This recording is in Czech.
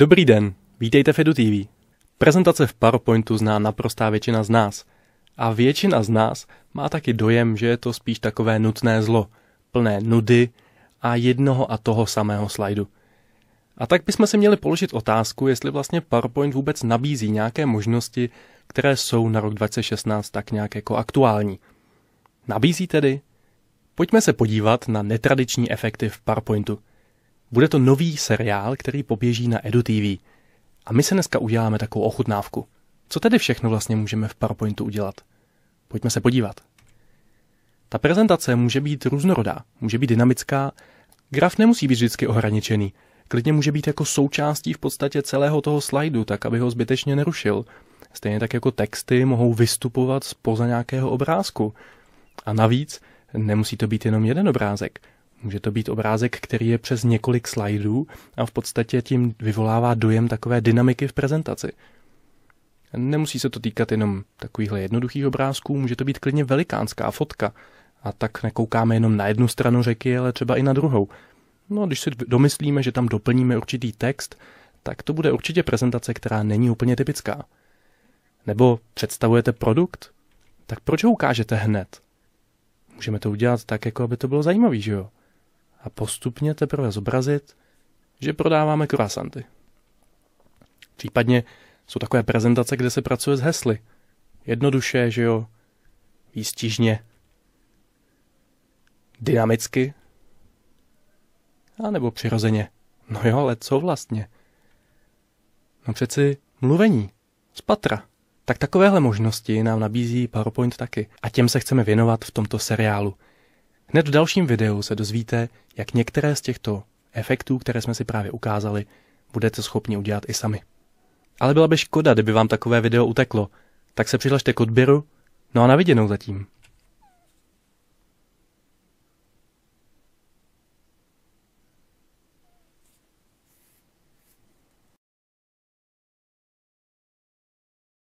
Dobrý den, vítejte v Edu TV. Prezentace v PowerPointu zná naprostá většina z nás. A většina z nás má taky dojem, že je to spíš takové nutné zlo, plné nudy a jednoho a toho samého slajdu. A tak bychom se měli položit otázku, jestli vlastně PowerPoint vůbec nabízí nějaké možnosti, které jsou na rok 2016 tak nějak jako aktuální. Nabízí tedy? Pojďme se podívat na netradiční efekty v PowerPointu – bude to nový seriál, který poběží na EduTV. A my se dneska uděláme takovou ochutnávku. Co tedy všechno vlastně můžeme v PowerPointu udělat? Pojďme se podívat. Ta prezentace může být různorodá, může být dynamická. Graf nemusí být vždycky ohraničený. Klidně může být jako součástí v podstatě celého toho slajdu, tak aby ho zbytečně nerušil. Stejně tak jako texty mohou vystupovat spoza nějakého obrázku. A navíc nemusí to být jenom jeden obrázek. Může to být obrázek, který je přes několik slajdů a v podstatě tím vyvolává dojem takové dynamiky v prezentaci. Nemusí se to týkat jenom takovýchhle jednoduchých obrázků, může to být klidně velikánská fotka. A tak nekoukáme jenom na jednu stranu řeky, ale třeba i na druhou. No a když si domyslíme, že tam doplníme určitý text, tak to bude určitě prezentace, která není úplně typická. Nebo představujete produkt? Tak proč ho ukážete hned? Můžeme to udělat tak, jako aby to bylo zajímavý, že jo? a postupně teprve zobrazit, že prodáváme croissanty. Případně jsou takové prezentace, kde se pracuje s hesly. Jednoduše, že jo, výstižně, dynamicky, a nebo přirozeně. No jo, ale co vlastně? No přeci mluvení, z patra. Tak takovéhle možnosti nám nabízí PowerPoint taky. A těm se chceme věnovat v tomto seriálu – Hned v dalším videu se dozvíte, jak některé z těchto efektů, které jsme si právě ukázali, budete schopni udělat i sami. Ale byla by škoda, kdyby vám takové video uteklo, tak se přihlašte k odběru, no a na viděnou zatím.